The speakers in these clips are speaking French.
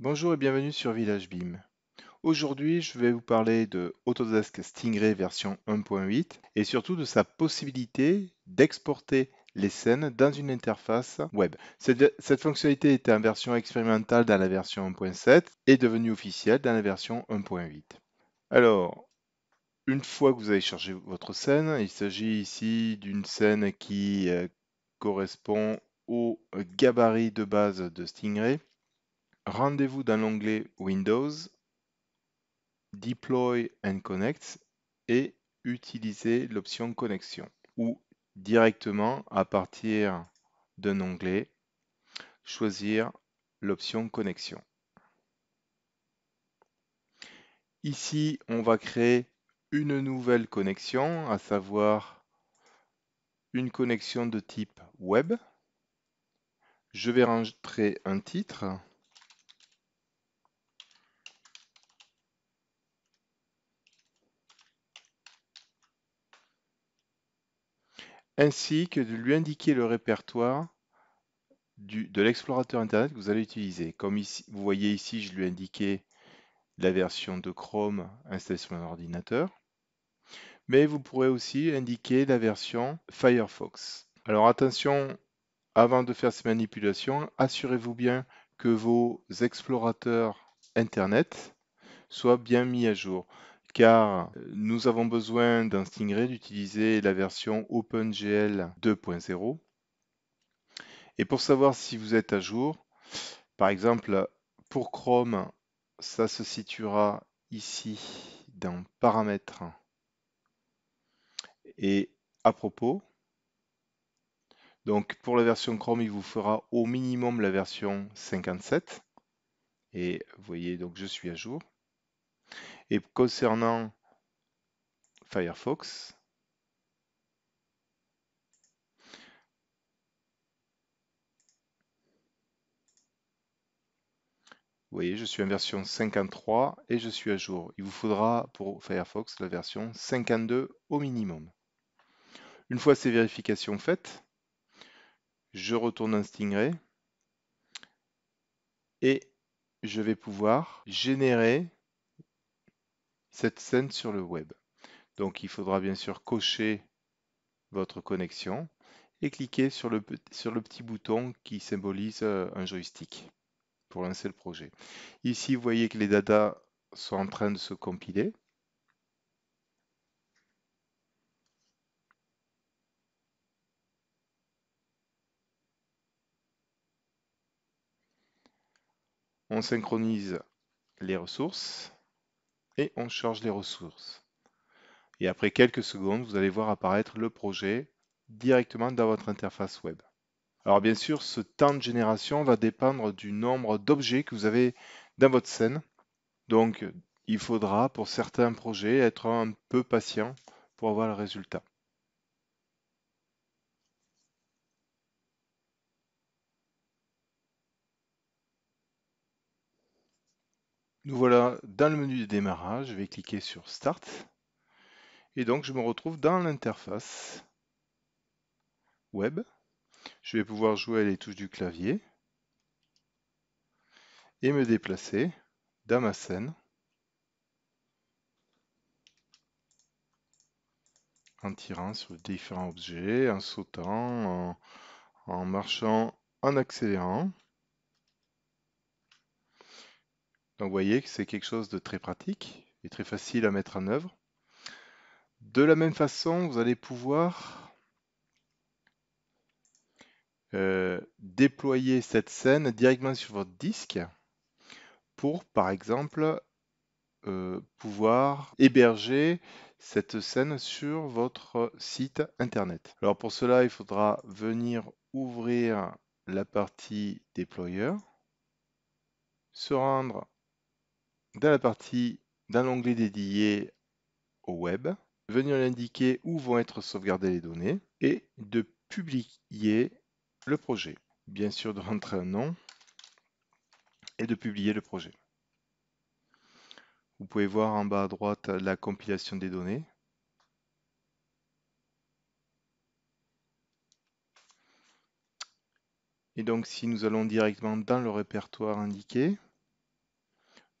Bonjour et bienvenue sur Village BIM. Aujourd'hui, je vais vous parler de Autodesk Stingray version 1.8 et surtout de sa possibilité d'exporter les scènes dans une interface web. Cette, fonctionnalité était en version expérimentale dans la version 1.7 et devenue officielle dans la version 1.8. Alors, une fois que vous avez chargé votre scène, il s'agit ici d'une scène qui euh, correspond au gabarit de base de Stingray rendez-vous dans l'onglet Windows, Deploy and Connect et utiliser l'option Connexion ou directement à partir d'un onglet, choisir l'option Connexion. Ici, on va créer une nouvelle connexion, à savoir une connexion de type web. Je vais rentrer un titre ainsi que de lui indiquer le répertoire de l'explorateur Internet que vous allez utiliser. Comme ici, vous voyez ici, je lui ai indiqué la version de Chrome installée sur mon ordinateur. Mais vous pourrez aussi indiquer la version Firefox. Alors attention, avant de faire ces manipulations, assurez-vous bien que vos explorateurs Internet soient bien mis à jour car euh, nous avons besoin dans Stingray d'utiliser la version OpenGL 2.0. Et pour savoir si vous êtes à jour, par exemple, pour Chrome, ça se situera ici dans Paramètres et à propos. Donc pour la version Chrome, il vous fera au minimum la version 57. Et vous voyez, donc je suis à jour. Et concernant Firefox, Vous voyez, je suis en version 53 et je suis à jour. Il vous faudra pour Firefox la version 52 au minimum. Une fois ces vérifications faites, je retourne dans Stingray et je vais pouvoir générer cette scène sur le web. Donc il faudra bien sûr cocher votre connexion et cliquer sur le, sur le petit bouton qui symbolise euh, un joystick pour lancer le projet. Ici, vous voyez que les datas sont en train de se compiler. On synchronise les ressources et on charge les ressources. Et après quelques secondes, vous allez voir apparaître le projet directement dans votre interface web. Alors bien sûr, ce temps de génération va dépendre du nombre d'objets que vous avez dans votre scène. Donc il faudra pour certains projets être un peu patient pour avoir le résultat. Nous voilà dans le menu de démarrage, je vais cliquer sur Start, et donc je me retrouve dans l'interface web. Je vais pouvoir jouer les touches du clavier et me déplacer dans ma scène en tirant sur différents objets, en sautant, en marchant, en accélérant. Donc vous voyez que c'est quelque chose de très pratique et très facile à mettre en œuvre. De la même façon, vous allez pouvoir euh, déployer cette scène directement sur votre disque pour, par exemple, euh, pouvoir héberger cette scène sur votre site internet. Alors pour cela, il faudra venir ouvrir la partie déployeur, se rendre dans la partie, dans l'onglet dédié au web, venir indiquer où vont être sauvegardées les données et de publier le projet. Bien sûr, de rentrer un nom et de publier le projet. Vous pouvez voir en bas à droite la compilation des données. Et donc, si nous allons directement dans le répertoire indiqué,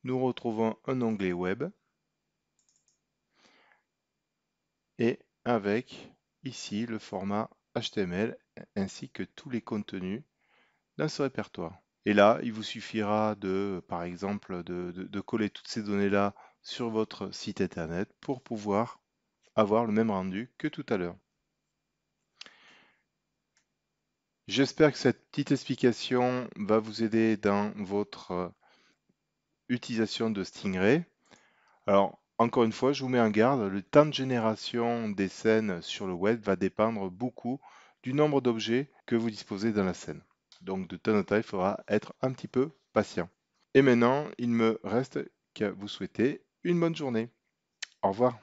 nous retrouvons un onglet web et avec ici le format HTML ainsi que tous les contenus dans ce répertoire. Et là, il vous suffira de, par exemple, de, de coller toutes ces données-là sur votre site internet pour pouvoir avoir le même rendu que tout à l'heure. J'espère que cette petite explication va vous aider dans votre utilisation de Stingray. Alors, encore une fois, je vous mets en garde, le temps de génération des scènes sur le web va dépendre beaucoup du nombre d'objets que vous disposez dans la scène. Donc, de temps en temps, il faudra être un petit peu patient. Et maintenant, il me reste qu'à vous souhaiter une bonne journée. Au revoir.